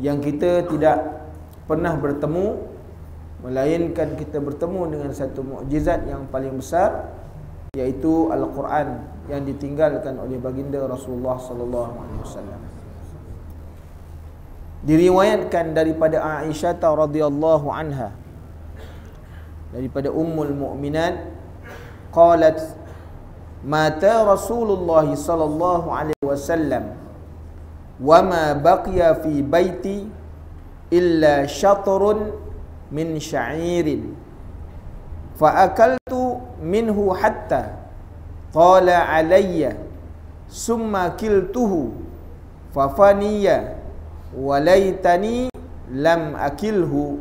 yang kita tidak pernah bertemu melainkan kita bertemu dengan satu mukjizat yang paling besar iaitu al-Quran yang ditinggalkan oleh baginda Rasulullah sallallahu alaihi wasallam. Diriwayatkan daripada Aisyah radhiyallahu anha daripada ummul mukminat qalat mata Rasulullah sallallahu alaihi wasallam wa ma baqiya fi baiti illa syatrun min sya'irin fa akaltu minhu hatta qala alayya summa kiltuhu fa faniya walaitani lam akilhu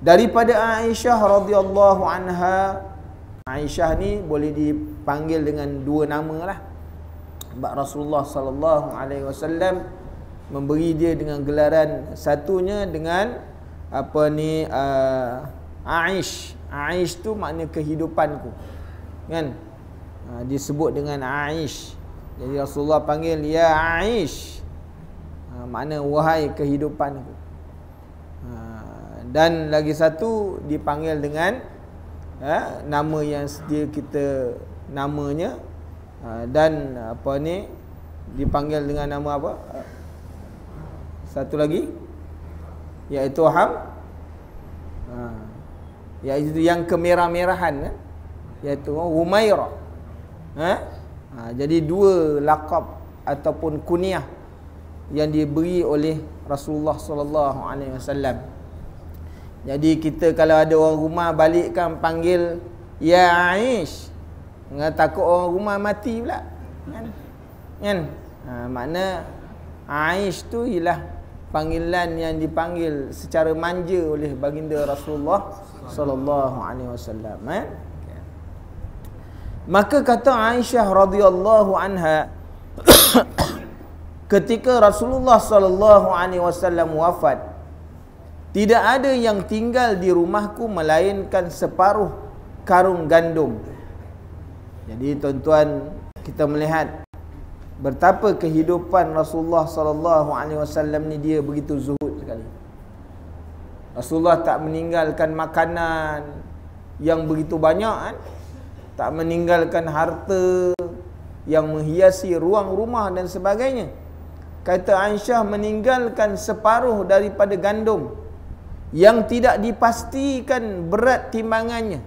daripada Aisyah radhiyallahu anha Aisyah ni boleh dipanggil dengan dua nama lah sebab Rasulullah sallallahu alaihi wasallam memberi dia dengan gelaran satunya dengan apa ni uh, Aish Aish tu makna kehidupanku kan uh, disebut dengan Aish jadi Rasulullah panggil ya Aish uh, makna wahai kehidupanku uh, dan lagi satu dipanggil dengan uh, nama yang dia kita namanya Ha, dan apa ni dipanggil dengan nama apa satu lagi iaitu ham ha iaitu yang kemerah-merahan eh? iaitu umairah ha? ha jadi dua lakap ataupun kunyah yang diberi oleh Rasulullah sallallahu alaihi wasallam jadi kita kalau ada orang rumah balikkan panggil ya aish dengan takut orang rumah mati pula. Kan? Kan? Ha, makna Aish tu ialah panggilan yang dipanggil secara manja oleh baginda Rasulullah sallallahu alaihi wasallam. Kan? Maka kata Aisyah radhiyallahu anha ketika Rasulullah sallallahu alaihi wasallam wafat tidak ada yang tinggal di rumahku melainkan separuh karung gandum. Jadi tuan-tuan kita melihat bertapa kehidupan Rasulullah sallallahu alaihi wasallam ni dia begitu zuhud sekali. Rasulullah tak meninggalkan makanan yang begitu banyak kan? Tak meninggalkan harta yang menghiasi ruang rumah dan sebagainya. Kata Aisyah meninggalkan separuh daripada gandum yang tidak dipastikan berat timbangannya.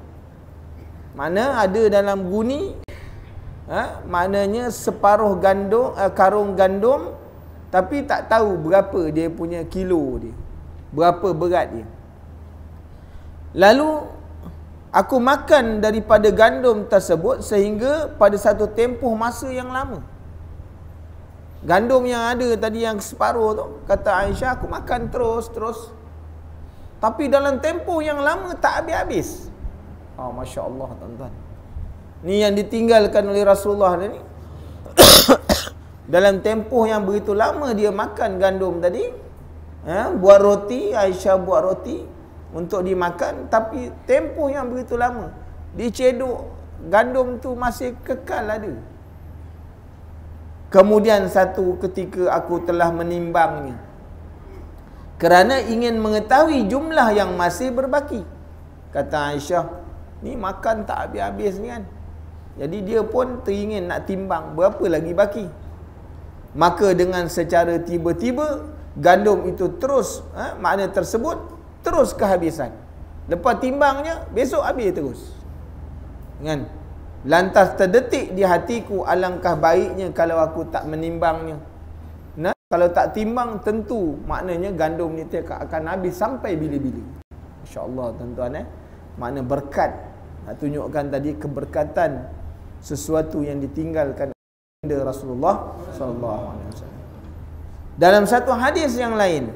Mana ada dalam guni ha? Maknanya separuh gandum, eh, karung gandum Tapi tak tahu berapa dia punya kilo dia Berapa berat dia Lalu Aku makan daripada gandum tersebut Sehingga pada satu tempoh masa yang lama Gandum yang ada tadi yang separuh tu Kata Aisyah aku makan terus-terus Tapi dalam tempoh yang lama tak habis-habis Ah, oh, masya Allah, tuan-tuan. Ni yang ditinggalkan oleh Rasulullah ni. Dalam tempoh yang begitu lama dia makan gandum tadi, ya, buat roti, Aisyah buat roti untuk dimakan, tapi tempoh yang begitu lama dicedok gandum tu masih kekal ada. Kemudian satu ketika aku telah menimbangnya. Kerana ingin mengetahui jumlah yang masih berbaki. Kata Aisyah, ni makan tak habis-habis ni kan jadi dia pun teringin nak timbang berapa lagi baki maka dengan secara tiba-tiba gandum itu terus ha, makna tersebut terus kehabisan lepas timbangnya besok habis terus kan lantas terdetik di hatiku alangkah baiknya kalau aku tak menimbangnya nah kalau tak timbang tentu maknanya gandum ni akan habis sampai bila-bila insyaallah tuan-tuan eh makna berkat nak tunjukkan tadi keberkatan sesuatu yang ditinggalkan oleh Rasulullah sallallahu alaihi wasallam. Dalam satu hadis yang lain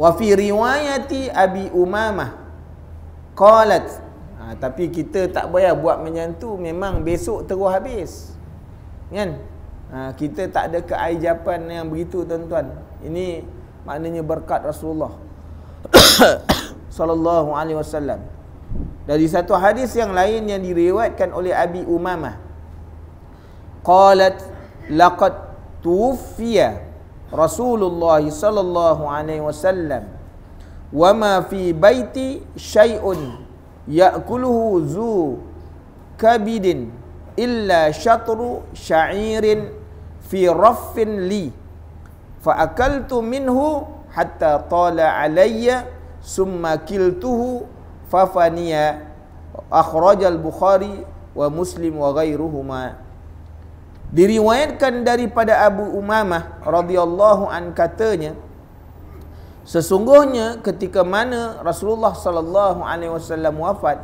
Wa fi riwayati Abi Umamah qalat ha, tapi kita tak payah buat menyantu memang besok terus habis kan ha, kita tak ada keajaiban yang begitu tuan-tuan ini maknanya berkat Rasulullah sallallahu alaihi wasallam dari satu hadis yang lain yang direwatkan oleh Abi Umamah. Qalat laqad tufiya Rasulullah sallallahu alaihi wasallam wa ma fi baiti shayun ya'kuluhu zu kabidin illa shatru shairin fi raffin li fa akaltu minhu hatta tala alayya summa kiltuhu fafania akhrajal bukhari wa muslim wa ghairuhuma diriwayatkan daripada Abu Umamah radhiyallahu an katanya sesungguhnya ketika mana Rasulullah sallallahu alaihi wasallam wafat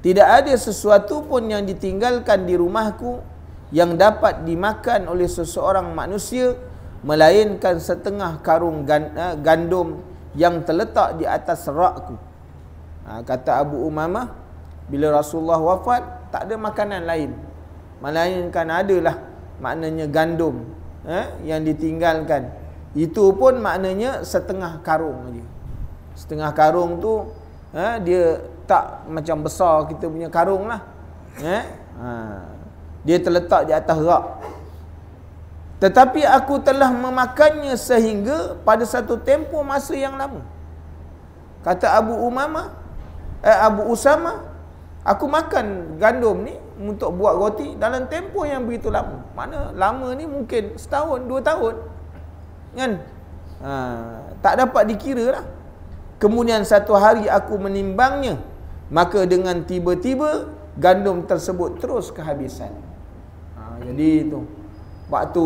tidak ada sesuatu pun yang ditinggalkan di rumahku yang dapat dimakan oleh seseorang manusia melainkan setengah karung eh, gandum yang terletak di atas rakku ha, Kata Abu Umamah Bila Rasulullah wafat Tak ada makanan lain Melainkan adalah Maknanya gandum eh, Yang ditinggalkan Itu pun maknanya setengah karung lagi Setengah karung tu eh, Dia tak macam besar kita punya karung lah eh? ha. Dia terletak di atas rak tetapi aku telah memakannya sehingga pada satu tempoh masa yang lama. Kata Abu Umamah, eh, Abu Usama aku makan gandum ni untuk buat roti dalam tempoh yang begitu lama mana lama ni mungkin setahun dua tahun kan ha, tak dapat dikira lah kemudian satu hari aku menimbangnya maka dengan tiba-tiba gandum tersebut terus kehabisan ha, jadi itu waktu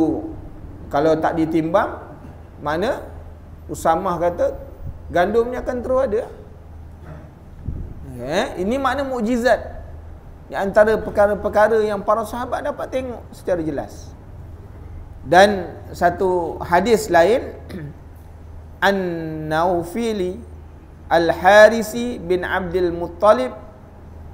kalau tak ditimbang mana Usamah kata gandumnya akan terus ada Eh? Ini makna mukjizat. Di antara perkara-perkara yang para sahabat dapat tengok secara jelas. Dan satu hadis lain An-Nawfili Al-Harisi bin Abdul Muttalib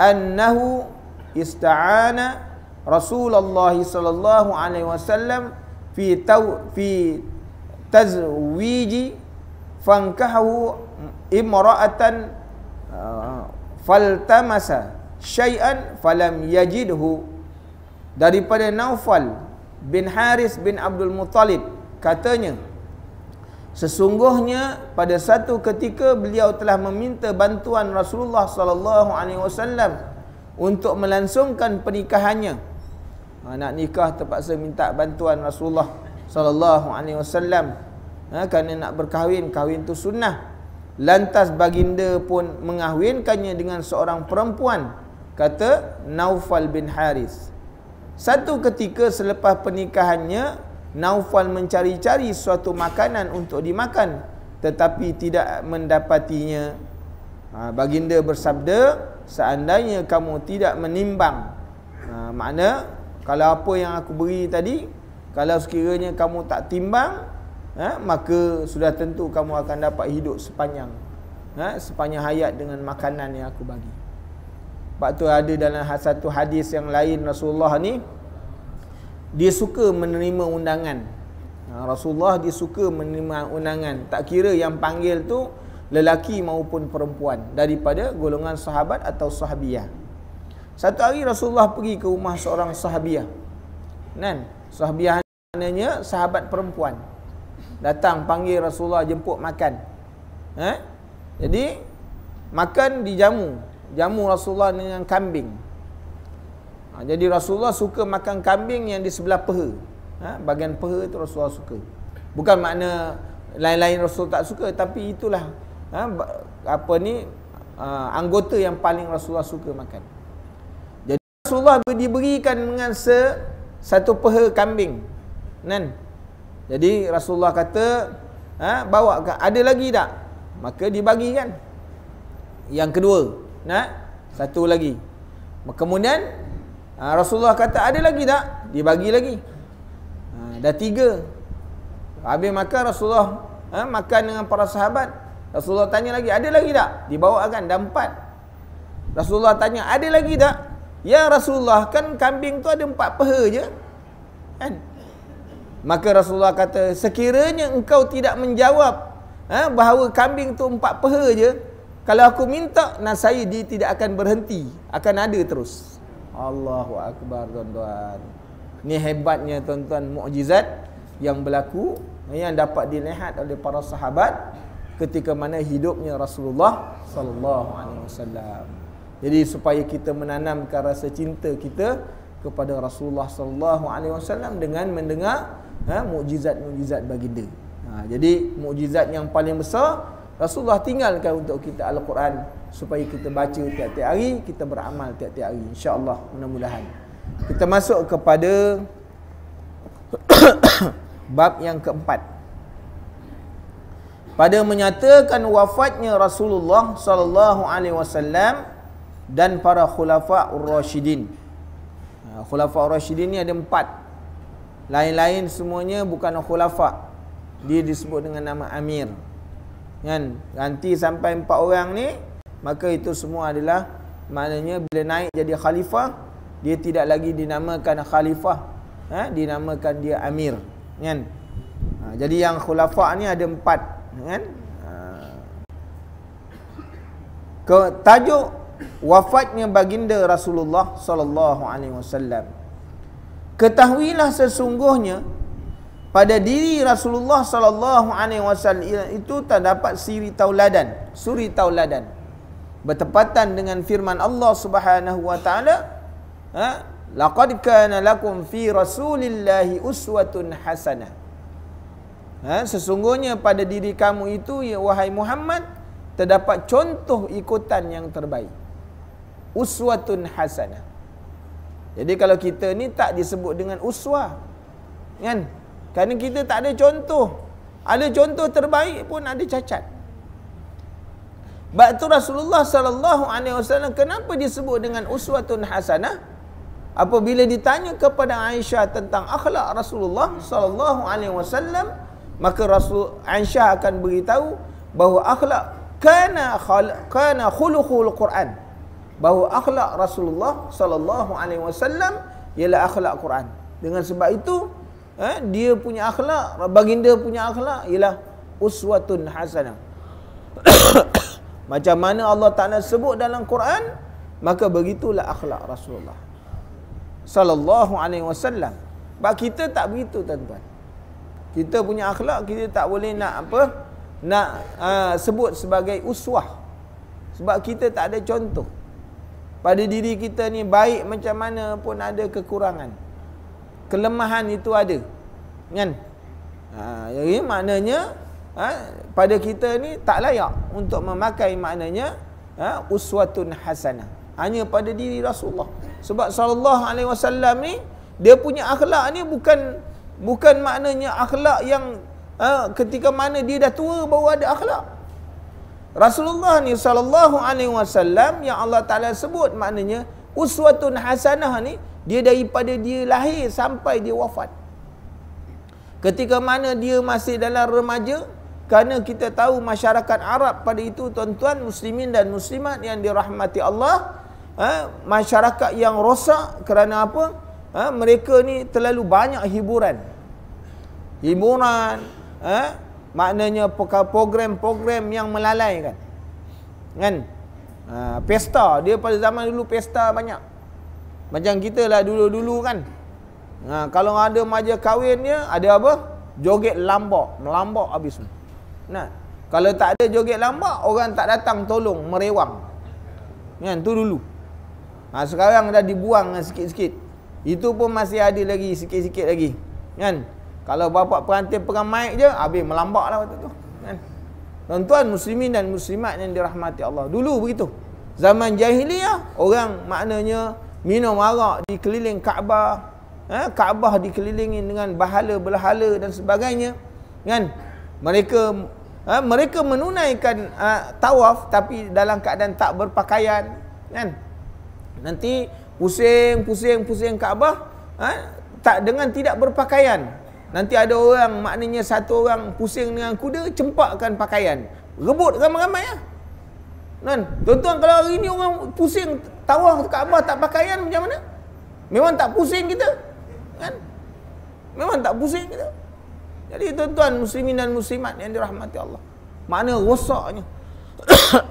annahu ista'ana Rasulullah sallallahu alaihi wasallam fi taw fi tazwiji fankahu imra'atan uh, faltamasa syai'an falam yajidhu daripada Naufal bin Haris bin Abdul Muttalib katanya sesungguhnya pada satu ketika beliau telah meminta bantuan Rasulullah sallallahu alaihi wasallam untuk melangsungkan pernikahannya ha, nak nikah terpaksa minta bantuan Rasulullah sallallahu alaihi wasallam ha, kerana nak berkahwin kahwin tu sunnah Lantas baginda pun mengahwinkannya dengan seorang perempuan Kata Naufal bin Haris Satu ketika selepas pernikahannya Naufal mencari-cari suatu makanan untuk dimakan Tetapi tidak mendapatinya ha, Baginda bersabda Seandainya kamu tidak menimbang ha, Makna Kalau apa yang aku beri tadi Kalau sekiranya kamu tak timbang ha? maka sudah tentu kamu akan dapat hidup sepanjang ha? sepanjang hayat dengan makanan yang aku bagi sebab tu ada dalam ha- satu hadis yang lain Rasulullah ni dia suka menerima undangan ha, Rasulullah dia suka menerima undangan tak kira yang panggil tu lelaki maupun perempuan daripada golongan sahabat atau sahabiah satu hari Rasulullah pergi ke rumah seorang sahabiah kan sahabiah maknanya sahabat perempuan datang panggil Rasulullah jemput makan. Eh? Jadi makan dijamu, jamu Rasulullah dengan kambing. Ha, jadi Rasulullah suka makan kambing yang di sebelah peha. Ha, bahagian peha itu Rasulullah suka. Bukan makna lain-lain Rasul tak suka tapi itulah ha, apa ni uh, anggota yang paling Rasulullah suka makan. Jadi Rasulullah diberikan dengan se, satu peha kambing. Nen, jadi Rasulullah kata ha, Bawa ke ada lagi tak? Maka dibagikan Yang kedua nah, Satu lagi Kemudian ha, Rasulullah kata ada lagi tak? Dibagi lagi ha, Dah tiga Habis makan Rasulullah ha, Makan dengan para sahabat Rasulullah tanya lagi ada lagi tak? Dibawakan dah empat Rasulullah tanya ada lagi tak? Ya Rasulullah kan kambing tu ada empat peha je Kan? Maka Rasulullah kata, sekiranya engkau tidak menjawab ha, bahawa kambing tu empat peha je, kalau aku minta, nasai dia tidak akan berhenti. Akan ada terus. Allahu Akbar, tuan-tuan. Ini hebatnya, tuan-tuan, mukjizat yang berlaku, yang dapat dilihat oleh para sahabat ketika mana hidupnya Rasulullah sallallahu alaihi wasallam. Jadi supaya kita menanamkan rasa cinta kita kepada Rasulullah sallallahu alaihi wasallam dengan mendengar Ha, mukjizat-mukjizat ha, baginda. Ha, jadi mukjizat yang paling besar Rasulullah tinggalkan untuk kita Al-Quran supaya kita baca tiap-tiap hari, kita beramal tiap-tiap hari. Insya-Allah mudah-mudahan. Kita masuk kepada bab yang keempat. Pada menyatakan wafatnya Rasulullah sallallahu alaihi wasallam dan para khulafa ar-rasyidin. Ha, khulafa ar-rasyidin ni ada empat lain-lain semuanya bukan khulafa, Dia disebut dengan nama Amir Kan Ganti sampai empat orang ni Maka itu semua adalah Maknanya bila naik jadi khalifah Dia tidak lagi dinamakan khalifah ha? Dinamakan dia Amir Kan ha, Jadi yang khulafa ni ada empat Kan ha. Ke, Tajuk Wafatnya baginda Rasulullah Sallallahu Alaihi Wasallam ketahuilah sesungguhnya pada diri Rasulullah sallallahu alaihi wasallam itu terdapat siri tauladan, suri tauladan. Bertepatan dengan firman Allah Subhanahu wa taala, ha? Laqad kana lakum fi Rasulillahi uswatun hasanah. Ha? sesungguhnya pada diri kamu itu ya wahai Muhammad terdapat contoh ikutan yang terbaik. Uswatun hasanah. Jadi kalau kita ni tak disebut dengan uswah. Kan? Kerana kita tak ada contoh. Ada contoh terbaik pun ada cacat. Sebab tu Rasulullah sallallahu alaihi wasallam kenapa disebut dengan uswatun hasanah? Apabila ditanya kepada Aisyah tentang akhlak Rasulullah sallallahu alaihi wasallam, maka Rasul Aisyah akan beritahu bahawa akhlak kana khala, kana khuluqul Quran bahawa akhlak Rasulullah sallallahu alaihi wasallam ialah akhlak Quran. Dengan sebab itu eh, dia punya akhlak, baginda punya akhlak ialah uswatun hasanah. Macam mana Allah Taala sebut dalam Quran, maka begitulah akhlak Rasulullah sallallahu alaihi wasallam. Bak kita tak begitu tuan-tuan. Kita punya akhlak kita tak boleh nak apa? Nak uh, sebut sebagai uswah. Sebab kita tak ada contoh pada diri kita ni baik macam mana pun ada kekurangan. Kelemahan itu ada. Kan? Ha, jadi maknanya ha, pada kita ni tak layak untuk memakai maknanya ha, uswatun hasanah. Hanya pada diri Rasulullah. Sebab sallallahu alaihi wasallam ni dia punya akhlak ni bukan bukan maknanya akhlak yang ha, ketika mana dia dah tua baru ada akhlak. Rasulullah ni sallallahu alaihi wasallam yang Allah Taala sebut maknanya uswatun hasanah ni dia daripada dia lahir sampai dia wafat. Ketika mana dia masih dalam remaja kerana kita tahu masyarakat Arab pada itu tuan-tuan muslimin dan muslimat yang dirahmati Allah ha, masyarakat yang rosak kerana apa? Ha, mereka ni terlalu banyak hiburan. Hiburan, eh, maknanya program-program yang melalaikan kan ha, pesta dia pada zaman dulu pesta banyak macam kita lah dulu-dulu kan ha, kalau ada maja kahwin dia ada apa joget lambak melambak habis semua nah kalau tak ada joget lambak orang tak datang tolong merewang kan tu dulu ha, sekarang dah dibuang sikit-sikit itu pun masih ada lagi sikit-sikit lagi kan -sikit kalau bapa pengantin pegang mic je, habis lah waktu tu. Kan? Tuan-tuan muslimin dan muslimat yang dirahmati Allah. Dulu begitu. Zaman jahiliyah orang maknanya minum arak dikeliling Kaabah. Eh, Kaabah dikelilingi dengan bahala-belahala dan sebagainya. Kan? Mereka eh, mereka menunaikan eh, tawaf tapi dalam keadaan tak berpakaian. Kan? Nanti pusing-pusing-pusing Kaabah. Eh, tak Dengan tidak berpakaian. Nanti ada orang, maknanya satu orang pusing dengan kuda, cempakkan pakaian. Rebut ramai-ramai lah. Nen, tuan-tuan kalau hari ni orang pusing tawah ke Kaabah tak pakaian macam mana? Memang tak pusing kita. Kan? Memang tak pusing kita. Jadi tuan-tuan muslimin dan muslimat yang dirahmati Allah. Mana rosaknya?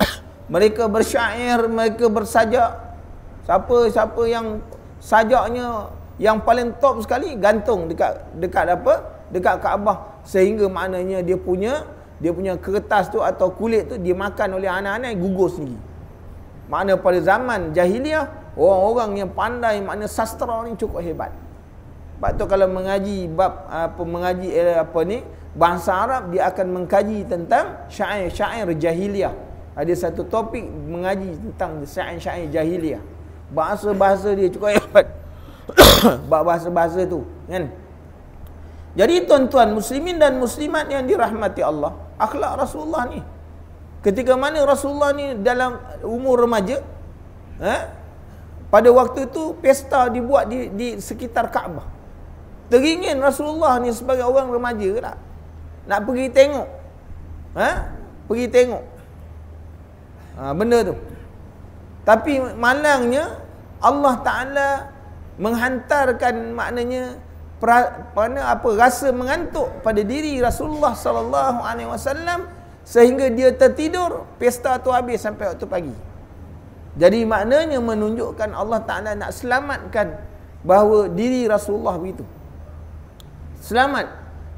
mereka bersyair, mereka bersajak. Siapa siapa yang sajaknya yang paling top sekali gantung dekat dekat apa dekat Kaabah sehingga maknanya dia punya dia punya kertas tu atau kulit tu dia makan oleh anak-anak gugus sendiri makna pada zaman jahiliah orang-orang yang pandai makna sastra ni cukup hebat sebab tu kalau mengaji bab apa mengaji eh, apa ni bahasa Arab dia akan mengkaji tentang syair-syair jahiliah ada satu topik mengaji tentang syair-syair jahiliah bahasa-bahasa dia cukup hebat bab bahasa-bahasa tu kan jadi tuan-tuan muslimin dan muslimat yang dirahmati Allah akhlak Rasulullah ni ketika mana Rasulullah ni dalam umur remaja eh pada waktu itu pesta dibuat di di sekitar Kaabah teringin Rasulullah ni sebagai orang remaja ke tak nak pergi tengok eh pergi tengok ha, benda tu tapi malangnya Allah Ta'ala menghantarkan maknanya mana apa rasa mengantuk pada diri Rasulullah sallallahu alaihi wasallam sehingga dia tertidur pesta tu habis sampai waktu pagi. Jadi maknanya menunjukkan Allah Taala nak selamatkan bahawa diri Rasulullah begitu. Selamat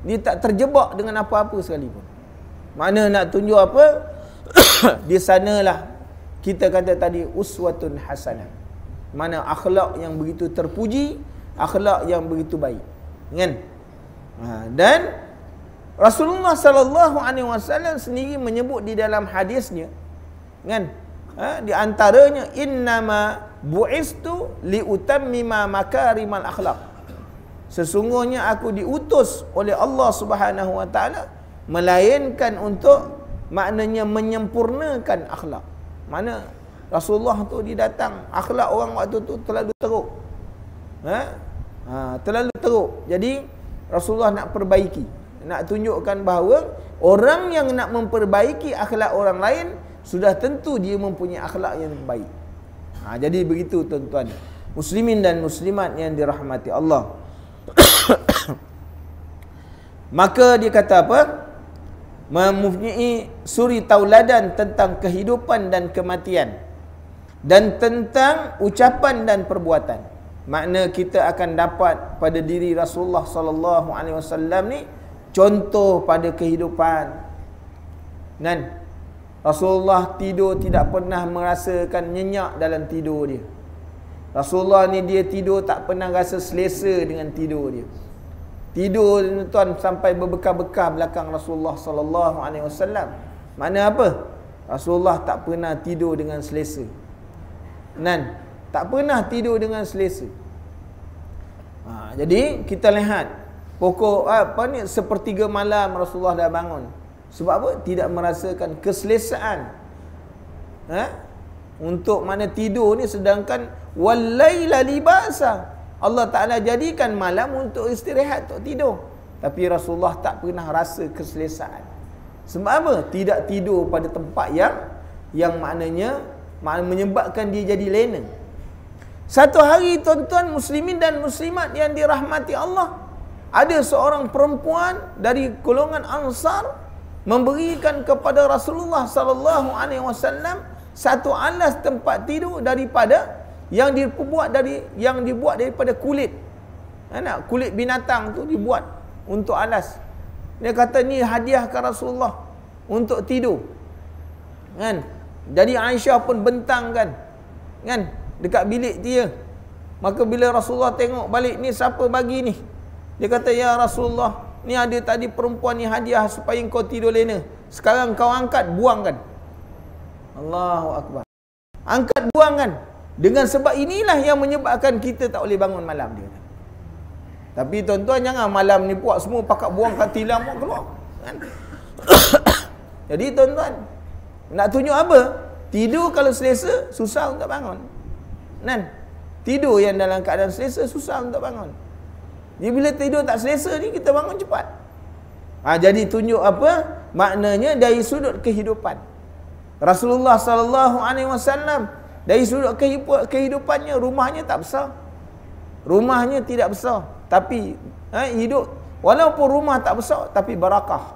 dia tak terjebak dengan apa-apa sekalipun. Mana nak tunjuk apa? Di sanalah kita kata tadi uswatun hasanah mana akhlak yang begitu terpuji, akhlak yang begitu baik. Kan? Ha, dan Rasulullah sallallahu alaihi wasallam sendiri menyebut di dalam hadisnya kan ha, di antaranya innama buistu li utammima makarimal akhlaq sesungguhnya aku diutus oleh Allah Subhanahu wa taala melainkan untuk maknanya menyempurnakan akhlak mana Rasulullah tu dia datang akhlak orang waktu tu terlalu teruk. Ha? ha terlalu teruk. Jadi Rasulullah nak perbaiki. Nak tunjukkan bahawa orang yang nak memperbaiki akhlak orang lain sudah tentu dia mempunyai akhlak yang baik. Ha, jadi begitu tuan-tuan. Muslimin dan muslimat yang dirahmati Allah. Maka dia kata apa? Memufnii suri tauladan tentang kehidupan dan kematian dan tentang ucapan dan perbuatan makna kita akan dapat pada diri Rasulullah sallallahu alaihi wasallam ni contoh pada kehidupan dan Rasulullah tidur tidak pernah merasakan nyenyak dalam tidur dia Rasulullah ni dia tidur tak pernah rasa selesa dengan tidur dia tidur tuan sampai berbekah-bekah belakang Rasulullah sallallahu alaihi wasallam makna apa Rasulullah tak pernah tidur dengan selesa nan tak pernah tidur dengan selesa ha, jadi kita lihat pokok ah, apa ni sepertiga malam Rasulullah dah bangun sebab apa tidak merasakan keselesaan ha? untuk mana tidur ni sedangkan walaila libasa Allah Taala jadikan malam untuk istirahat untuk tidur tapi Rasulullah tak pernah rasa keselesaan sebab apa tidak tidur pada tempat yang yang maknanya menyebabkan dia jadi lena. Satu hari tuan-tuan muslimin dan muslimat yang dirahmati Allah, ada seorang perempuan dari golongan Ansar memberikan kepada Rasulullah sallallahu alaihi wasallam satu alas tempat tidur daripada yang dibuat dari yang dibuat daripada kulit. Anak kulit binatang tu dibuat untuk alas. Dia kata ni hadiah ke Rasulullah untuk tidur. Kan? Jadi Aisyah pun bentangkan kan dekat bilik dia. Maka bila Rasulullah tengok balik ni siapa bagi ni? Dia kata ya Rasulullah, ni ada tadi perempuan ni hadiah supaya kau tidur lena. Sekarang kau angkat buangkan. Allahu akbar. Angkat buangkan. Dengan sebab inilah yang menyebabkan kita tak boleh bangun malam dia. Tapi tuan-tuan jangan malam ni buat semua pakat buang katilam buat keluar. Kan? Jadi tuan-tuan, nak tunjuk apa? Tidur kalau selesa, susah untuk bangun. Kan? Tidur yang dalam keadaan selesa, susah untuk bangun. Jadi bila tidur tak selesa ni, kita bangun cepat. Ha, jadi tunjuk apa? Maknanya dari sudut kehidupan. Rasulullah sallallahu alaihi wasallam dari sudut kehidupannya rumahnya tak besar. Rumahnya tidak besar, tapi ha, hidup walaupun rumah tak besar tapi barakah.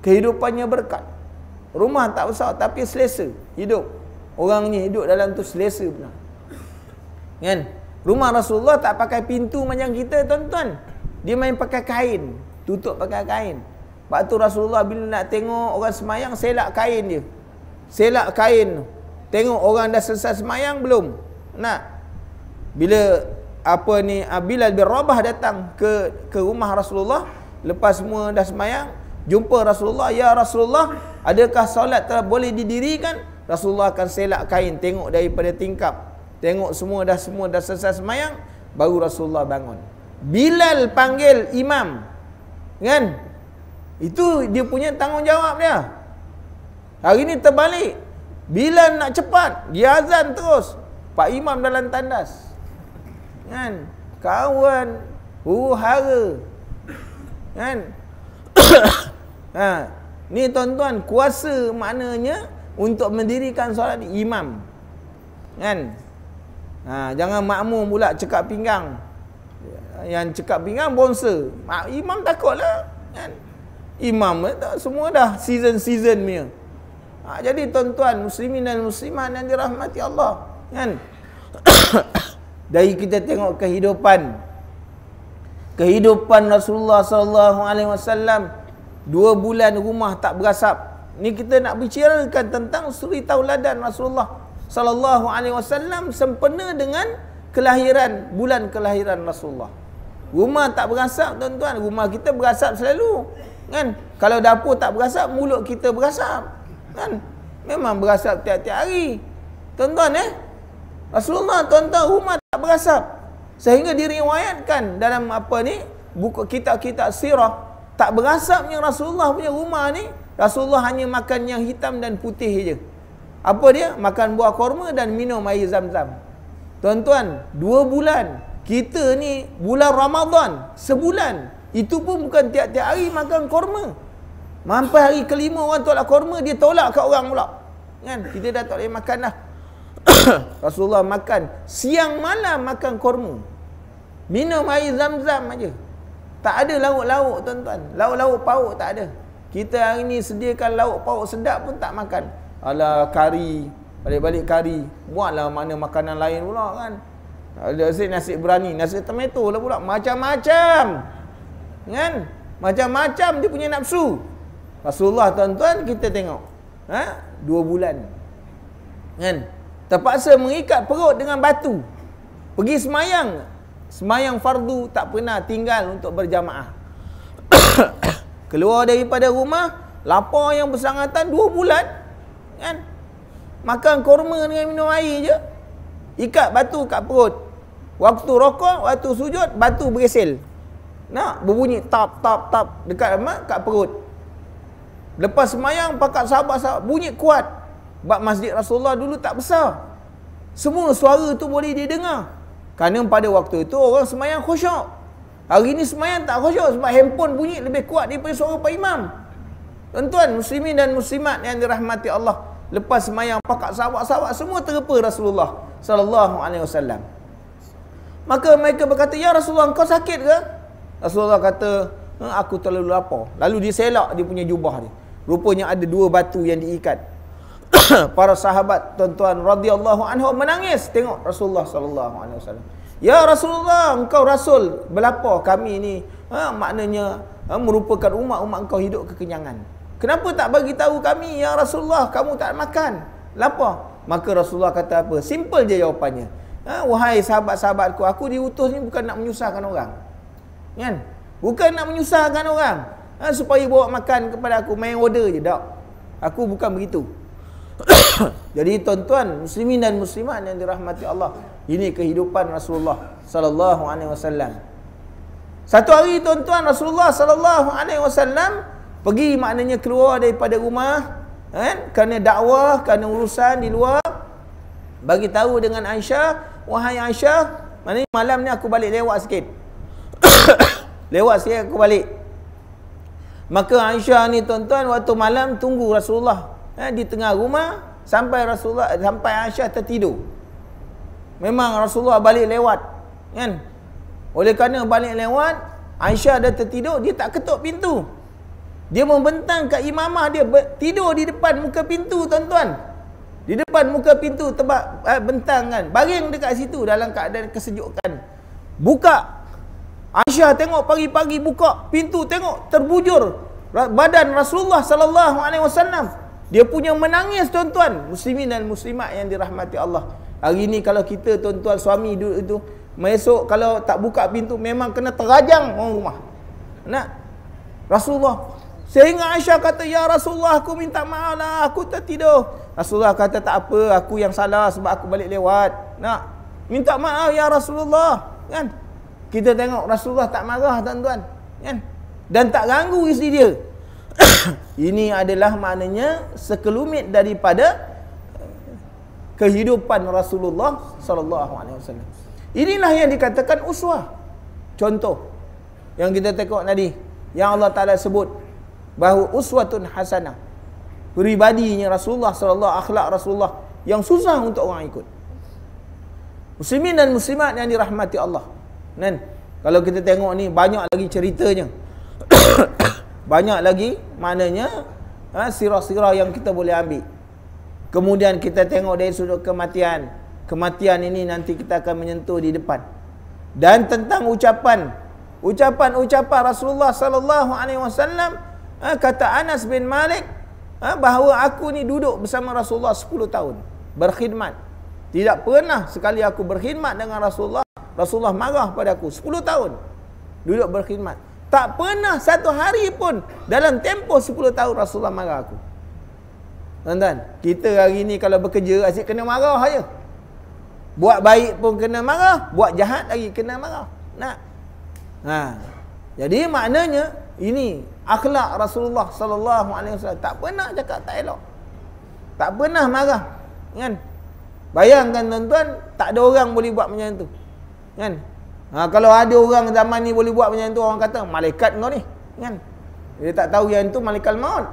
Kehidupannya berkat. Rumah tak besar tapi selesa hidup. Orang ni hidup dalam tu selesa benar. Kan? Rumah Rasulullah tak pakai pintu macam kita tuan-tuan. Dia main pakai kain. Tutup pakai kain. Lepas tu Rasulullah bila nak tengok orang semayang, selak kain dia. Selak kain. Tengok orang dah selesai semayang belum? Nak? Bila apa ni Bilal bin Rabah datang ke ke rumah Rasulullah lepas semua dah semayang jumpa Rasulullah, "Ya Rasulullah, adakah solat telah boleh didirikan?" Rasulullah akan selak kain tengok daripada tingkap. Tengok semua dah semua dah selesai semayang, baru Rasulullah bangun. Bilal panggil imam. Kan? Itu dia punya tanggungjawab dia. Hari ini terbalik. Bilal nak cepat, dia azan terus. Pak imam dalam tandas. Kan? Kawan huru hara. Kan? Ha. Ni tuan-tuan, kuasa maknanya untuk mendirikan solat imam. Kan? Ha, jangan makmum pula cekap pinggang. Yang cekap pinggang bonsa. Ha, Mak, imam takutlah. Kan? Imam tak, semua dah season-season punya. Ha, jadi tuan-tuan, muslimin dan muslimah yang dirahmati Allah. Kan? Dari kita tengok kehidupan. Kehidupan Rasulullah saw. Dua bulan rumah tak berasap. Ni kita nak bicarakan tentang suri tauladan Rasulullah sallallahu alaihi wasallam sempena dengan kelahiran bulan kelahiran Rasulullah. Rumah tak berasap tuan-tuan, rumah kita berasap selalu. Kan? Kalau dapur tak berasap, mulut kita berasap. Kan? Memang berasap tiap-tiap hari. Tuan-tuan eh? Rasulullah tuan-tuan rumah tak berasap. Sehingga diriwayatkan dalam apa ni? Buku kitab-kitab sirah tak berasapnya Rasulullah punya rumah ni Rasulullah hanya makan yang hitam dan putih je apa dia makan buah korma dan minum air zam-zam tuan-tuan dua bulan kita ni bulan Ramadan sebulan itu pun bukan tiap-tiap hari makan korma Mampai hari kelima orang tolak korma Dia tolak kat orang pula kan? Kita dah tak boleh makan dah Rasulullah makan Siang malam makan korma Minum air zam-zam aja tak ada lauk-lauk tuan-tuan. Lauk-lauk pauk tak ada. Kita hari ni sediakan lauk pauk sedap pun tak makan. Ala kari, balik-balik kari. Buatlah mana makanan lain pula kan. Ada nasi nasi berani, nasi tomato lah pula macam-macam. Kan? Macam-macam dia punya nafsu. Rasulullah tuan-tuan kita tengok. Ha? Dua bulan. Kan? Terpaksa mengikat perut dengan batu. Pergi semayang Semayang fardu tak pernah tinggal untuk berjamaah. Keluar daripada rumah, lapar yang bersangatan dua bulan. Kan? Makan korma dengan minum air je. Ikat batu kat perut. Waktu rokok, waktu sujud, batu berisil. Nak berbunyi tap, tap, tap dekat mak kat perut. Lepas semayang, pakat sahabat-sahabat bunyi kuat. Bak masjid Rasulullah dulu tak besar. Semua suara tu boleh didengar. Kerana pada waktu itu orang semayang khusyuk. Hari ini semayang tak khusyuk sebab handphone bunyi lebih kuat daripada suara Pak Imam. Tuan-tuan, muslimin dan muslimat yang dirahmati Allah. Lepas semayang pakat sawak-sawak semua terlupa Rasulullah sallallahu alaihi wasallam. Maka mereka berkata, "Ya Rasulullah, kau sakit ke?" Rasulullah kata, "Aku terlalu lapar." Lalu dia selak dia punya jubah dia. Rupanya ada dua batu yang diikat. para sahabat tuan-tuan radhiyallahu anhu menangis tengok Rasulullah sallallahu alaihi wasallam. Ya Rasulullah, engkau rasul, belapa kami ni? Ha, maknanya ha, merupakan umat-umat engkau hidup kekenyangan. Kenapa tak bagi tahu kami ya Rasulullah, kamu tak makan? Lapa? Maka Rasulullah kata apa? Simple je jawapannya. Ha, wahai sahabat-sahabatku, aku diutus ni bukan nak menyusahkan orang. Kan? Bukan nak menyusahkan orang. Ha, supaya bawa makan kepada aku main order je, tak. Aku bukan begitu. Jadi tuan-tuan muslimin dan muslimat yang dirahmati Allah, ini kehidupan Rasulullah sallallahu alaihi wasallam. Satu hari tuan-tuan Rasulullah sallallahu alaihi wasallam pergi maknanya keluar daripada rumah kan kerana dakwah, kerana urusan di luar bagi tahu dengan Aisyah, wahai Aisyah, maknanya malam ni aku balik lewat sikit. lewat sikit aku balik. Maka Aisyah ni tuan-tuan waktu malam tunggu Rasulullah eh, di tengah rumah sampai Rasulullah sampai Aisyah tertidur. Memang Rasulullah balik lewat. Kan? Oleh kerana balik lewat, Aisyah dah tertidur, dia tak ketuk pintu. Dia membentang kat imamah dia tidur di depan muka pintu, tuan-tuan. Di depan muka pintu tebak eh, bentang kan. Baring dekat situ dalam keadaan kesejukan. Buka. Aisyah tengok pagi-pagi buka pintu tengok terbujur badan Rasulullah sallallahu alaihi wasallam dia punya menangis tuan-tuan Muslimin dan muslimat yang dirahmati Allah Hari ni kalau kita tuan-tuan suami duduk itu Mesok kalau tak buka pintu Memang kena terajang orang rumah Nak? Rasulullah Sehingga Aisyah kata Ya Rasulullah aku minta maaf lah Aku tidur. Rasulullah kata tak apa Aku yang salah sebab aku balik lewat Nak? Minta maaf ya Rasulullah Kan? Kita tengok Rasulullah tak marah tuan-tuan Kan? Dan tak ganggu isteri dia ini adalah maknanya sekelumit daripada eh, kehidupan Rasulullah sallallahu alaihi wasallam. Inilah yang dikatakan uswah. Contoh yang kita tengok tadi yang Allah Taala sebut bahawa uswatun hasanah peribadinya Rasulullah sallallahu akhlak Rasulullah yang susah untuk orang ikut. Muslimin dan muslimat yang dirahmati Allah. Kan? Kalau kita tengok ni banyak lagi ceritanya. banyak lagi maknanya ha, sirah-sirah yang kita boleh ambil. Kemudian kita tengok dari sudut kematian. Kematian ini nanti kita akan menyentuh di depan. Dan tentang ucapan. Ucapan-ucapan Rasulullah sallallahu alaihi wasallam ha, kata Anas bin Malik ha, bahawa aku ni duduk bersama Rasulullah 10 tahun berkhidmat. Tidak pernah sekali aku berkhidmat dengan Rasulullah, Rasulullah marah pada aku 10 tahun duduk berkhidmat. Tak pernah satu hari pun dalam tempoh 10 tahun Rasulullah marah aku. Tuan-tuan, kita hari ni kalau bekerja asyik kena marah aja. Buat baik pun kena marah, buat jahat lagi kena marah. Nak. Ha. Jadi maknanya ini akhlak Rasulullah sallallahu alaihi wasallam tak pernah cakap tak elok. Tak pernah marah. Kan? Bayangkan tuan-tuan, tak ada orang boleh buat macam tu. Kan? Ha, kalau ada orang zaman ni boleh buat macam tu orang kata malaikat kau ni kan dia tak tahu yang tu malaikat maut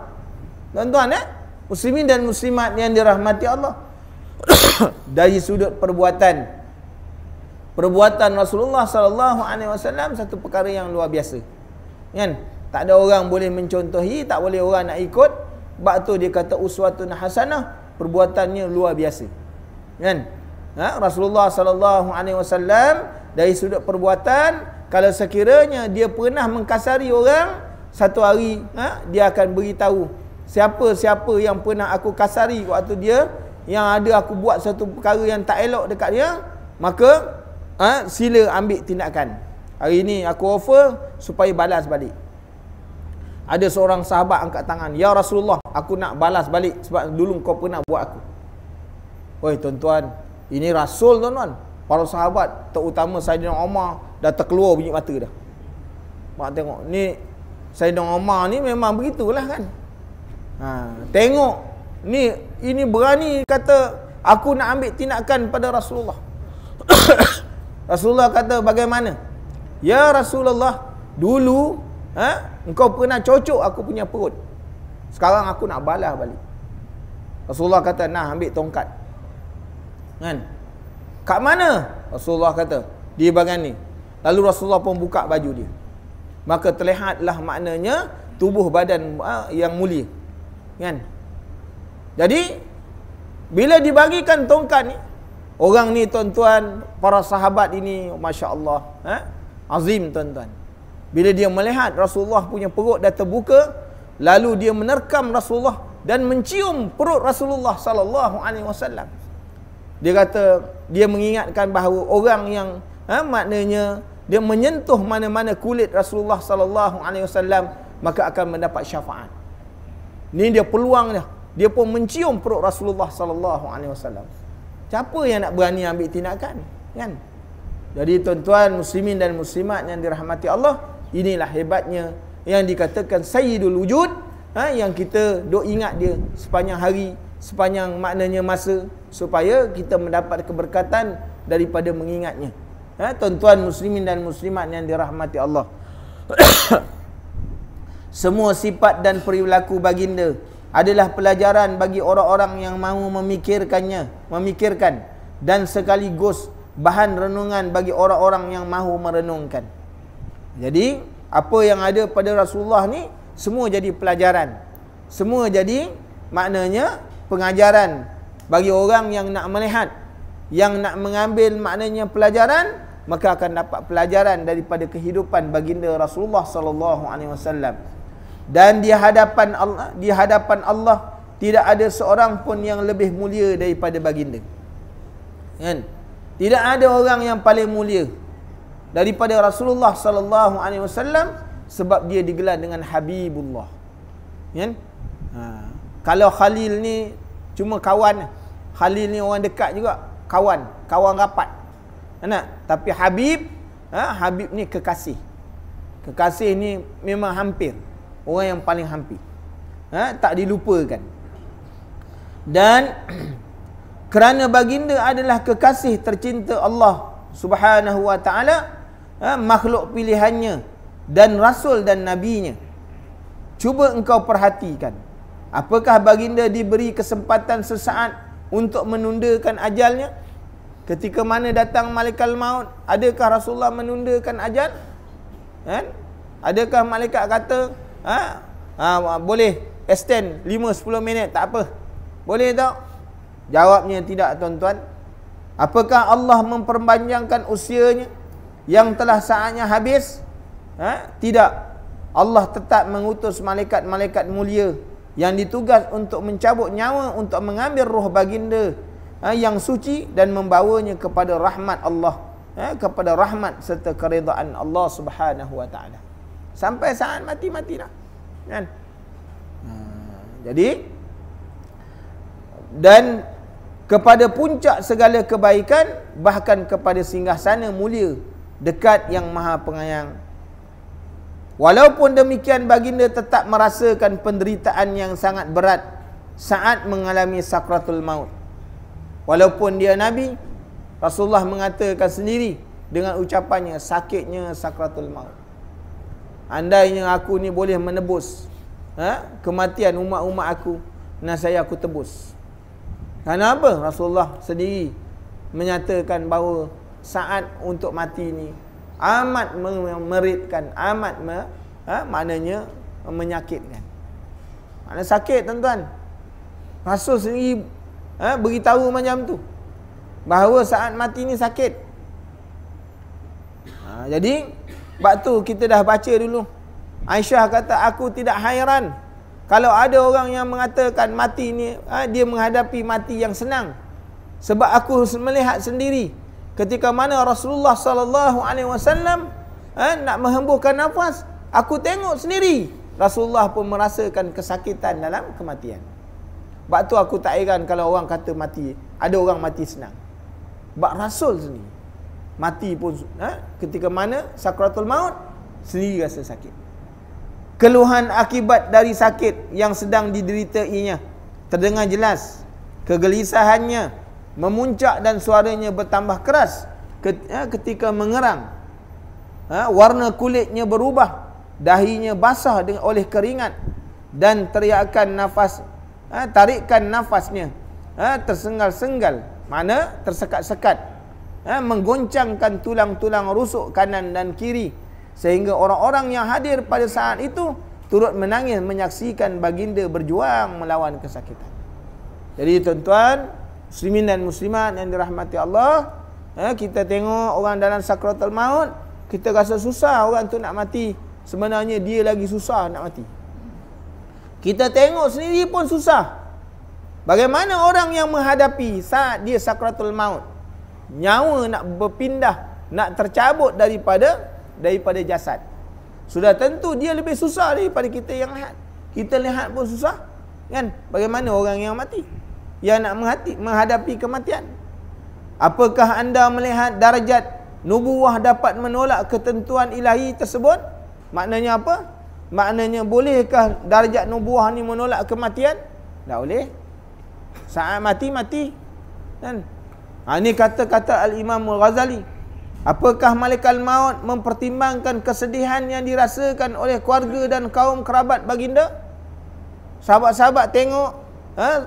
tuan-tuan eh muslimin dan muslimat yang dirahmati Allah dari sudut perbuatan perbuatan Rasulullah sallallahu alaihi wasallam satu perkara yang luar biasa kan tak ada orang boleh mencontohi tak boleh orang nak ikut bab tu dia kata uswatun hasanah perbuatannya luar biasa kan ha? Rasulullah sallallahu alaihi wasallam dari sudut perbuatan kalau sekiranya dia pernah mengkasari orang satu hari ha, dia akan beritahu siapa-siapa yang pernah aku kasari waktu dia yang ada aku buat satu perkara yang tak elok dekat dia maka ha, sila ambil tindakan hari ini aku offer supaya balas balik ada seorang sahabat angkat tangan ya Rasulullah aku nak balas balik sebab dulu kau pernah buat aku oi tuan-tuan ini rasul tuan-tuan Para sahabat terutama Saidina Omar dah terkeluar bunyi mata dah. Mak tengok ni Saidina Omar ni memang begitulah kan. Ha, tengok ni ini berani kata aku nak ambil tindakan pada Rasulullah. Rasulullah kata bagaimana? Ya Rasulullah, dulu ha, engkau pernah cocok aku punya perut. Sekarang aku nak balas balik. Rasulullah kata nak ambil tongkat. Kan? Kat mana? Rasulullah kata, di bahagian ni. Lalu Rasulullah pun buka baju dia. Maka terlihatlah maknanya tubuh badan ah, yang mulia. Kan? Jadi bila dibagikan tongkat ni, orang ni tuan-tuan, para sahabat ini masya-Allah, eh? Azim tuan-tuan. Bila dia melihat Rasulullah punya perut dah terbuka, lalu dia menerkam Rasulullah dan mencium perut Rasulullah sallallahu alaihi wasallam. Dia kata dia mengingatkan bahawa orang yang ha, maknanya dia menyentuh mana-mana kulit Rasulullah sallallahu alaihi wasallam maka akan mendapat syafaat. Ini dia peluang dia. Dia pun mencium perut Rasulullah sallallahu alaihi wasallam. Siapa yang nak berani ambil tindakan? Kan? Jadi tuan-tuan muslimin dan muslimat yang dirahmati Allah, inilah hebatnya yang dikatakan sayyidul wujud ha, yang kita dok ingat dia sepanjang hari sepanjang maknanya masa supaya kita mendapat keberkatan daripada mengingatnya. Ha, tuan-tuan muslimin dan muslimat yang dirahmati Allah. Semua sifat dan perilaku baginda adalah pelajaran bagi orang-orang yang mahu memikirkannya, memikirkan dan sekaligus bahan renungan bagi orang-orang yang mahu merenungkan. Jadi, apa yang ada pada Rasulullah ni semua jadi pelajaran. Semua jadi maknanya pengajaran bagi orang yang nak melihat yang nak mengambil maknanya pelajaran maka akan dapat pelajaran daripada kehidupan baginda Rasulullah sallallahu alaihi wasallam dan di hadapan Allah di hadapan Allah tidak ada seorang pun yang lebih mulia daripada baginda kan tidak ada orang yang paling mulia daripada Rasulullah sallallahu alaihi wasallam sebab dia digelar dengan habibullah kan ha kalau Khalil ni cuma kawan Khalil ni orang dekat juga Kawan, kawan rapat Anak? Tapi Habib ha? Habib ni kekasih Kekasih ni memang hampir Orang yang paling hampir ha? Tak dilupakan Dan Kerana baginda adalah kekasih Tercinta Allah subhanahu wa ta'ala ha? Makhluk pilihannya Dan rasul dan nabinya Cuba engkau perhatikan Apakah baginda diberi kesempatan sesaat untuk menundakan ajalnya? Ketika mana datang malaikat maut, adakah Rasulullah menundakan ajal? Kan? Adakah malaikat kata, ha? ha boleh extend 5 10 minit, tak apa. Boleh tak? Jawabnya tidak tuan-tuan. Apakah Allah memperpanjangkan usianya yang telah saatnya habis? Ha? Tidak. Allah tetap mengutus malaikat-malaikat mulia yang ditugas untuk mencabut nyawa untuk mengambil roh baginda ha, yang suci dan membawanya kepada rahmat Allah ha, kepada rahmat serta keridaan Allah Subhanahu wa taala sampai saat mati mati lah kan ha, jadi dan kepada puncak segala kebaikan bahkan kepada singgah sana mulia dekat yang maha pengayang Walaupun demikian baginda tetap merasakan penderitaan yang sangat berat saat mengalami sakratul maut. Walaupun dia nabi, Rasulullah mengatakan sendiri dengan ucapannya sakitnya sakratul maut. Andainya aku ni boleh menebus ha? kematian umat-umat aku, saya aku tebus. Kenapa Rasulullah sendiri menyatakan bahawa saat untuk mati ni amat meritkan amat me, ha, maknanya menyakitkan mana sakit tuan-tuan rasul sendiri ha, beritahu macam tu bahawa saat mati ni sakit ha, jadi sebab tu kita dah baca dulu Aisyah kata aku tidak hairan kalau ada orang yang mengatakan mati ni ha, dia menghadapi mati yang senang sebab aku melihat sendiri ketika mana Rasulullah sallallahu alaihi wasallam eh, nak menghembuskan nafas aku tengok sendiri Rasulullah pun merasakan kesakitan dalam kematian sebab tu aku tak heran kalau orang kata mati ada orang mati senang sebab Rasul sendiri mati pun ha? ketika mana sakratul maut sendiri rasa sakit keluhan akibat dari sakit yang sedang dideritainya terdengar jelas kegelisahannya memuncak dan suaranya bertambah keras ha, ketika mengerang. Ha, warna kulitnya berubah, dahinya basah oleh keringat dan teriakan nafas, ha, tarikan nafasnya tersengal-sengal, mana tersekat-sekat, menggoncangkan tulang-tulang rusuk kanan dan kiri sehingga orang-orang yang hadir pada saat itu turut menangis menyaksikan baginda berjuang melawan kesakitan. Jadi tuan-tuan, muslimin dan muslimat yang dirahmati Allah eh, kita tengok orang dalam sakratul maut kita rasa susah orang tu nak mati sebenarnya dia lagi susah nak mati kita tengok sendiri pun susah bagaimana orang yang menghadapi saat dia sakratul maut nyawa nak berpindah nak tercabut daripada daripada jasad sudah tentu dia lebih susah daripada kita yang lihat kita lihat pun susah kan bagaimana orang yang mati yang nak menghadapi kematian apakah anda melihat darjat nubuah dapat menolak ketentuan ilahi tersebut maknanya apa maknanya bolehkah darjat nubuah ni menolak kematian tak boleh saat mati mati kan ha, ini kata-kata al-imam al-ghazali Apakah malaikat maut mempertimbangkan kesedihan yang dirasakan oleh keluarga dan kaum kerabat baginda? Sahabat-sahabat tengok, ha?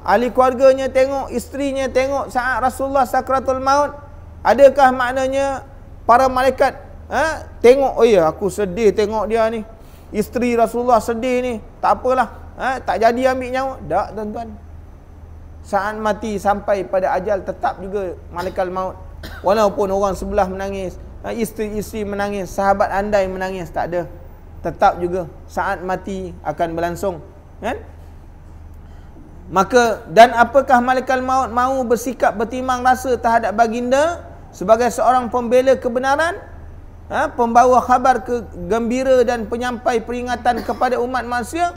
Ahli keluarganya tengok, isterinya tengok saat Rasulullah Sakratul Maut Adakah maknanya para malaikat ha? tengok, oh ya aku sedih tengok dia ni Isteri Rasulullah sedih ni, tak apalah, ha? tak jadi ambil nyawa Tak tuan-tuan Saat mati sampai pada ajal tetap juga malaikat maut Walaupun orang sebelah menangis, ha? isteri-isteri menangis, sahabat anda yang menangis, tak ada Tetap juga saat mati akan berlangsung Kan? Ha? Maka dan apakah malaikat maut mahu bersikap bertimang rasa terhadap baginda sebagai seorang pembela kebenaran? Ha? Pembawa khabar kegembira dan penyampai peringatan kepada umat manusia?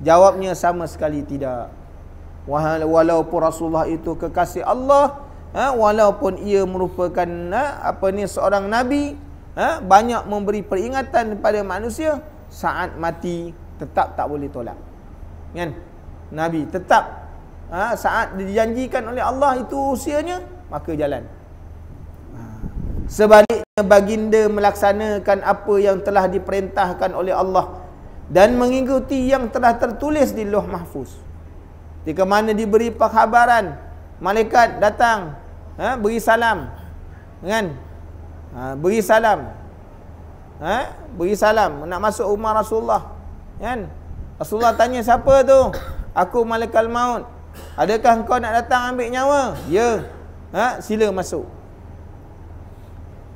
Jawabnya sama sekali tidak. Walaupun Rasulullah itu kekasih Allah, ha? walaupun ia merupakan ha? apa ni seorang nabi, ha? banyak memberi peringatan kepada manusia saat mati tetap tak boleh tolak. Kan? Nabi tetap ha, saat dijanjikan oleh Allah itu usianya maka jalan. Ha. Sebaliknya baginda melaksanakan apa yang telah diperintahkan oleh Allah dan mengikuti yang telah tertulis di Loh Mahfuz. Ketika mana diberi perkhabaran, malaikat datang ha, beri salam. Kan? Ha, beri salam. Ha, beri salam nak masuk rumah Rasulullah. Kan? Rasulullah tanya siapa tu? Aku malaikat maut. Adakah engkau nak datang ambil nyawa? Ya. Ha? Sila masuk.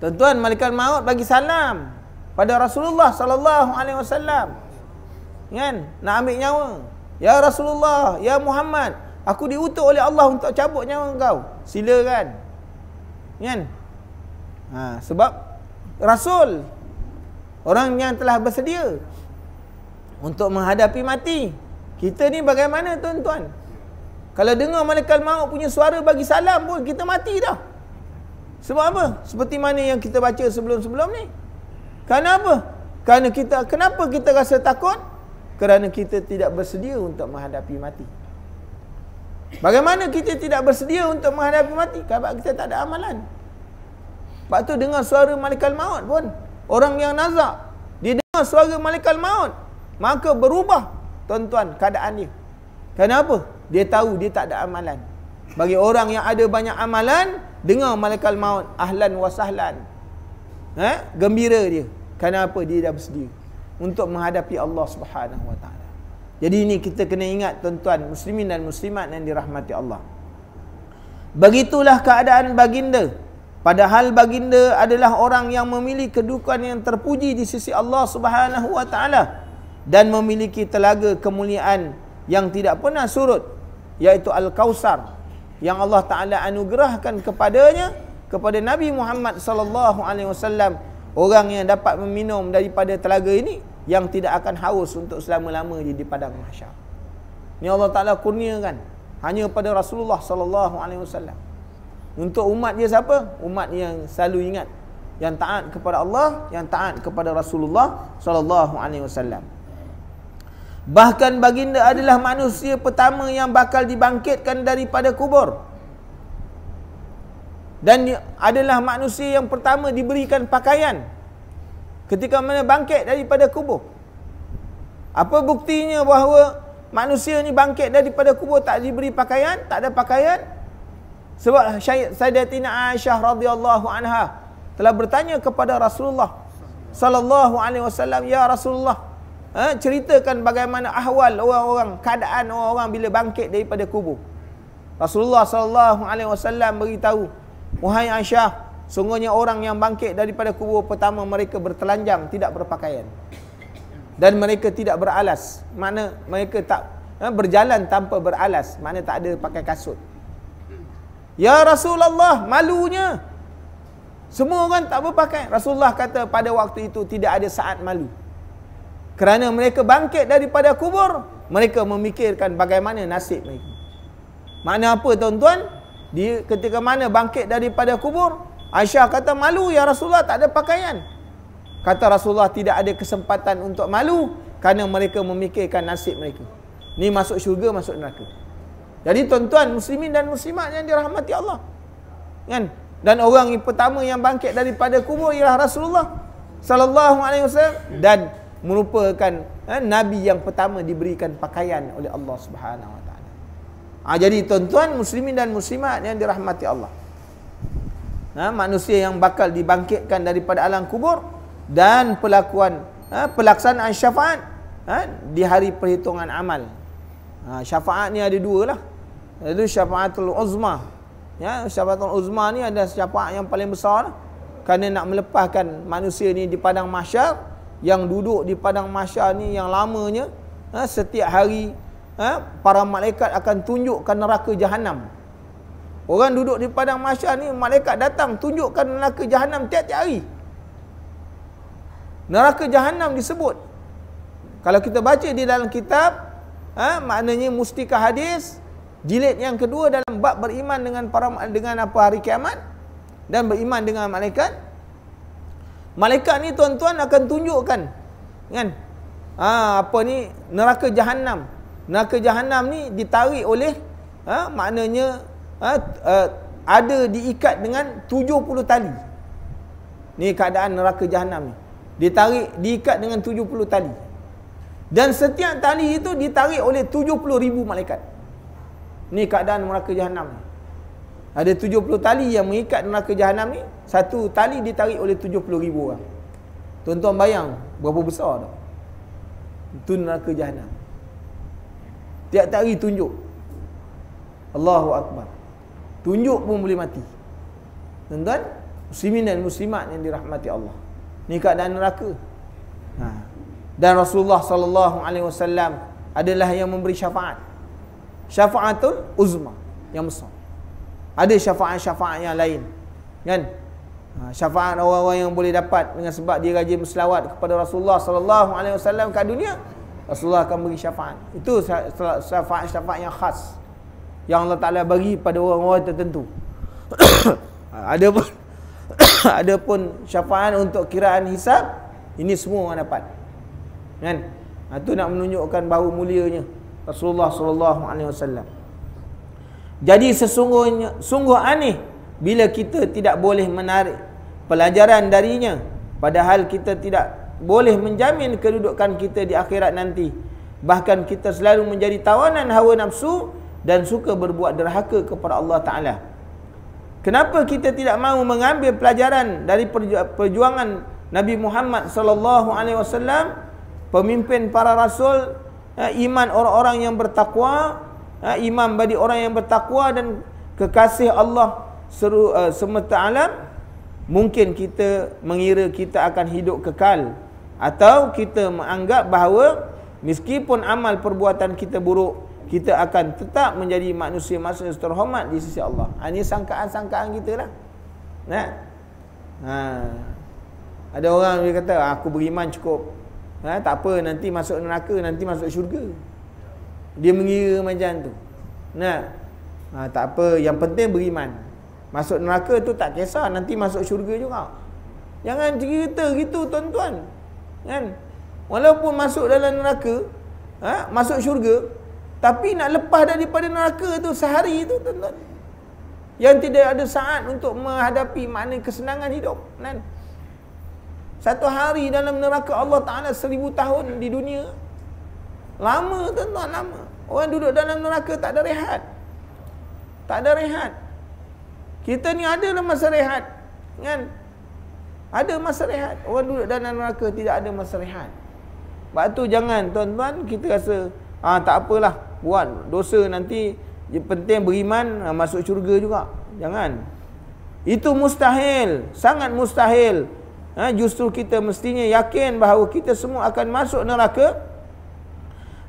Tuan-tuan, malakal maut bagi salam. Pada Rasulullah Sallallahu Alaihi Wasallam, Kan? Nak ambil nyawa. Ya Rasulullah. Ya Muhammad. Aku diutuk oleh Allah untuk cabut nyawa engkau. Sila kan? Kan? Ha, sebab Rasul. Orang yang telah bersedia. Untuk menghadapi mati. Kita ni bagaimana tuan-tuan? Kalau dengar malaikat maut punya suara bagi salam pun kita mati dah. Sebab apa? Seperti mana yang kita baca sebelum-sebelum ni? Kenapa? Kerana kita kenapa kita rasa takut? Kerana kita tidak bersedia untuk menghadapi mati. Bagaimana kita tidak bersedia untuk menghadapi mati? Sebab kita tak ada amalan. Sebab tu dengar suara malaikat maut pun orang yang nazak dia dengar suara malaikat maut maka berubah tuan-tuan keadaan dia kenapa dia tahu dia tak ada amalan bagi orang yang ada banyak amalan dengar malaikat maut ahlan wasahlan ha gembira dia kenapa dia dah bersedia untuk menghadapi Allah Subhanahu wa taala jadi ini kita kena ingat tuan-tuan muslimin dan muslimat yang dirahmati Allah begitulah keadaan baginda Padahal baginda adalah orang yang memilih kedudukan yang terpuji di sisi Allah Subhanahu wa taala dan memiliki telaga kemuliaan yang tidak pernah surut iaitu Al-Kausar yang Allah Taala anugerahkan kepadanya kepada Nabi Muhammad sallallahu alaihi wasallam orang yang dapat meminum daripada telaga ini yang tidak akan haus untuk selama-lamanya di padang mahsyar. Ini Allah Taala kurniakan hanya pada Rasulullah sallallahu alaihi wasallam. Untuk umat dia siapa? Umat yang selalu ingat yang taat kepada Allah, yang taat kepada Rasulullah sallallahu alaihi wasallam. Bahkan baginda adalah manusia pertama yang bakal dibangkitkan daripada kubur. Dan adalah manusia yang pertama diberikan pakaian ketika mana bangkit daripada kubur. Apa buktinya bahawa manusia ni bangkit daripada kubur tak diberi pakaian, tak ada pakaian? Sebab Sayyidatina Aisyah radhiyallahu anha telah bertanya kepada Rasulullah sallallahu alaihi wasallam, "Ya Rasulullah, ha, ceritakan bagaimana ahwal orang-orang, keadaan orang-orang bila bangkit daripada kubur. Rasulullah sallallahu alaihi wasallam beritahu, "Wahai Aisyah, sungguhnya orang yang bangkit daripada kubur pertama mereka bertelanjang, tidak berpakaian. Dan mereka tidak beralas." mana mereka tak ha, berjalan tanpa beralas, mana tak ada pakai kasut. Ya Rasulullah, malunya. Semua orang tak berpakaian. Rasulullah kata pada waktu itu tidak ada saat malu. Kerana mereka bangkit daripada kubur, mereka memikirkan bagaimana nasib mereka. Makna apa tuan-tuan? ketika mana bangkit daripada kubur, Aisyah kata malu ya Rasulullah tak ada pakaian. Kata Rasulullah tidak ada kesempatan untuk malu kerana mereka memikirkan nasib mereka. Ni masuk syurga masuk neraka. Jadi tuan-tuan muslimin dan muslimat yang dirahmati Allah. Kan? Dan orang yang pertama yang bangkit daripada kubur ialah Rasulullah sallallahu alaihi wasallam dan merupakan eh, nabi yang pertama diberikan pakaian oleh Allah Subhanahu wa taala. Ah jadi tuan-tuan muslimin dan muslimat yang dirahmati Allah. Nah, ha, manusia yang bakal dibangkitkan daripada alam kubur dan pelakuan eh, ha, pelaksanaan syafaat eh, di hari perhitungan amal. Ah syafaat ni ada dua lah. Itu syafaatul uzma. Ya, syafaatul uzma ni ada syafaat yang paling besar lah. Kerana nak melepaskan manusia ni di padang mahsyar yang duduk di padang mahsyar ni yang lamanya ha, setiap hari ha, para malaikat akan tunjukkan neraka jahanam. Orang duduk di padang mahsyar ni malaikat datang tunjukkan neraka jahanam tiap-tiap hari. Neraka jahanam disebut. Kalau kita baca di dalam kitab ha, maknanya mustika hadis jilid yang kedua dalam bab beriman dengan para dengan apa hari kiamat dan beriman dengan malaikat Malaikat ni tuan-tuan akan tunjukkan kan? Ha, apa ni neraka jahanam. Neraka jahanam ni ditarik oleh ha, maknanya ha, ha, ada diikat dengan 70 tali. Ni keadaan neraka jahanam ni. Ditarik diikat dengan 70 tali. Dan setiap tali itu ditarik oleh ribu malaikat. Ni keadaan neraka jahanam ni. Ada 70 tali yang mengikat neraka jahanam ni satu tali ditarik oleh 70 ribu orang. Tuan-tuan bayang berapa besar tu? Itu neraka jahannam. Tiap hari tunjuk. Allahu Akbar. Tunjuk pun boleh mati. Tuan-tuan, muslimin dan muslimat yang dirahmati Allah. Ni keadaan neraka. Ha. Dan Rasulullah sallallahu alaihi wasallam adalah yang memberi syafaat. Syafaatul uzma yang besar. Ada syafaat-syafaat yang lain. Kan? Ha, syafaat orang-orang yang boleh dapat dengan sebab dia rajin berselawat kepada Rasulullah sallallahu alaihi wasallam kat dunia Rasulullah akan bagi syafaat itu syafaat-syafaat yang khas yang Allah Taala bagi pada orang-orang tertentu ha, ada pun ada pun syafaat untuk kiraan hisab ini semua orang dapat kan itu ha, nak menunjukkan bahu mulianya Rasulullah sallallahu alaihi wasallam jadi sesungguhnya sungguh aneh bila kita tidak boleh menarik pelajaran darinya padahal kita tidak boleh menjamin kedudukan kita di akhirat nanti bahkan kita selalu menjadi tawanan hawa nafsu dan suka berbuat derhaka kepada Allah taala kenapa kita tidak mahu mengambil pelajaran dari perjuangan Nabi Muhammad sallallahu alaihi wasallam pemimpin para rasul eh, iman orang-orang yang bertakwa eh, imam bagi orang yang bertakwa dan kekasih Allah seru, uh, semesta alam mungkin kita mengira kita akan hidup kekal atau kita menganggap bahawa meskipun amal perbuatan kita buruk kita akan tetap menjadi manusia manusia terhormat di sisi Allah. Ini sangkaan-sangkaan kita lah. Nah. Ha. Ada orang dia kata ah, aku beriman cukup. Ha, tak apa nanti masuk neraka, nanti masuk syurga. Dia mengira macam tu. Nah. Ha, tak apa, yang penting beriman. Masuk neraka tu tak kisah nanti masuk syurga juga. Jangan cerita gitu tuan-tuan. Kan? Walaupun masuk dalam neraka, ha? masuk syurga, tapi nak lepas daripada neraka tu sehari tu tuan-tuan. Yang tidak ada saat untuk menghadapi makna kesenangan hidup. Kan? Satu hari dalam neraka Allah Ta'ala seribu tahun di dunia. Lama tuan-tuan, lama. Orang duduk dalam neraka tak ada rehat. Tak ada rehat. Kita ni ada lah masa rehat. Kan? Ada masa rehat. Orang duduk dalam neraka tidak ada masa rehat. Sebab tu jangan tuan-tuan kita rasa ah tak apalah buat dosa nanti penting beriman ah, masuk syurga juga. Jangan. Itu mustahil, sangat mustahil. Ha, justru kita mestinya yakin bahawa kita semua akan masuk neraka.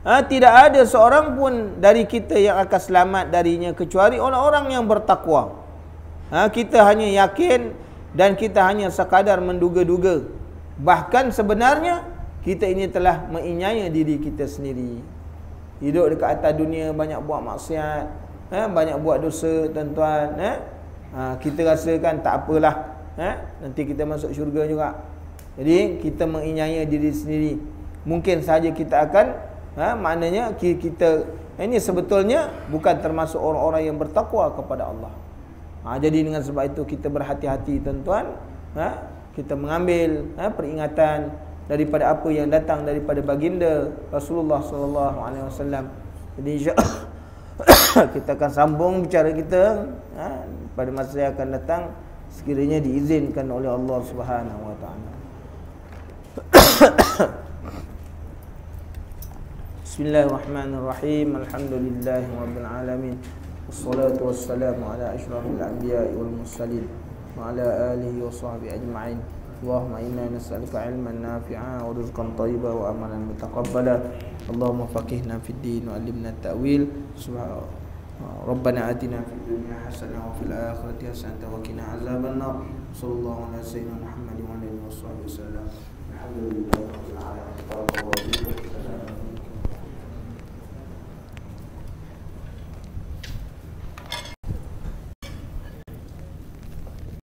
Ha, tidak ada seorang pun dari kita yang akan selamat darinya kecuali orang-orang yang bertakwa ha, Kita hanya yakin Dan kita hanya sekadar menduga-duga Bahkan sebenarnya Kita ini telah menginyaya diri kita sendiri Hidup dekat atas dunia Banyak buat maksiat eh, Banyak buat dosa tuan-tuan eh? ha, Kita rasakan tak apalah eh? Nanti kita masuk syurga juga Jadi kita menginyaya diri sendiri Mungkin saja kita akan Ha, maknanya kita ini sebetulnya bukan termasuk orang-orang yang bertakwa kepada Allah. Ha, jadi dengan sebab itu kita berhati-hati tuan-tuan. Ha, kita mengambil ha, peringatan daripada apa yang datang daripada baginda Rasulullah SAW. alaihi wasallam. Jadi kita akan sambung bicara kita ha, pada masa yang akan datang sekiranya diizinkan oleh Allah Subhanahu wa taala. Bismillahirrahmanirrahim. Alhamdulillahirabbil alamin. الصلاة والسلام على أشرف الأنبياء والمرسلين وعلى آله وصحبه أجمعين اللهم إنا نسألك علما نافعا ورزقا طيبا وأملا متقبلا اللهم فقهنا في الدين وعلمنا التأويل سبحان ربنا آتنا في الدنيا حسنة وفي الآخرة حسنة وقنا عذاب النار صلى الله على سيدنا محمد وعلى آله وصحبه وسلم الحمد لله رب العالمين